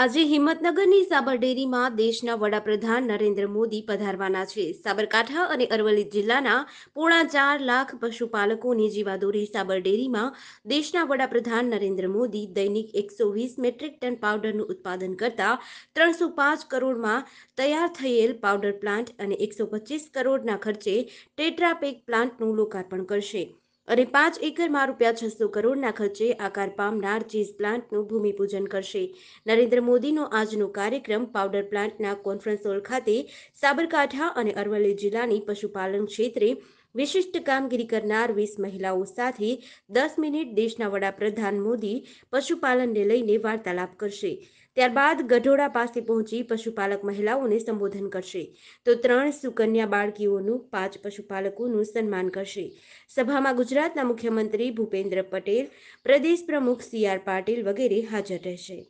આજે હિંમતનગરની સાબરડેરીમાં દેશના વડાપ્રધાન નરેન્દ્ર મોદી પધારવાના છે સાબરકાંઠા અને અરવલ્લી જિલ્લાના પોણા ચાર લાખ પશુપાલકોની જીવાદોરી સાબરડેરીમાં દેશના વડાપ્રધાન નરેન્દ્ર મોદી દૈનિક એકસો વીસ મેટ્રિક ટન પાવડરનું ઉત્પાદન કરતા ત્રણસો પાંચ કરોડમાં તૈયાર થયેલ પાવડર પ્લાન્ટ અને એકસો પચીસ કરોડના ખર્ચે ટેટ્રાપેક પ્લાન્ટનું લોકાર્પણ કરશે અને પાંચ એકરમાં રૂપિયા છસો કરોડના ખર્ચે આકાર પામનાર ચીઝ પ્લાન્ટનું ભૂમિપૂજન કરશે નરેન્દ્ર મોદીનો આજનો કાર્યક્રમ પાવડર પ્લાન્ટના કોન્ફરન્સ હોલ ખાતે સાબરકાંઠા અને અરવલ્લી જિલ્લાની પશુપાલન ક્ષેત્રે વિશિષ્ટ કામગીરી કરનાર વીસ મહિલાઓ સાથે દસ મિનિટ દેશના વડાપ્રધાન મોદી પશુપાલનને લઈને વાર્તાલાપ કરશે ત્યારબાદ ગઢોડા પાસે પહોંચી પશુપાલક મહિલાઓને સંબોધન કરશે તો ત્રણ સુકન્યા બાળકીઓનું પાંચ પશુપાલકોનું સન્માન કરશે સભામાં ગુજરાતના મુખ્યમંત્રી ભૂપેન્દ્ર પટેલ પ્રદેશ પ્રમુખ સી આર પાટીલ વગેરે હાજર રહેશે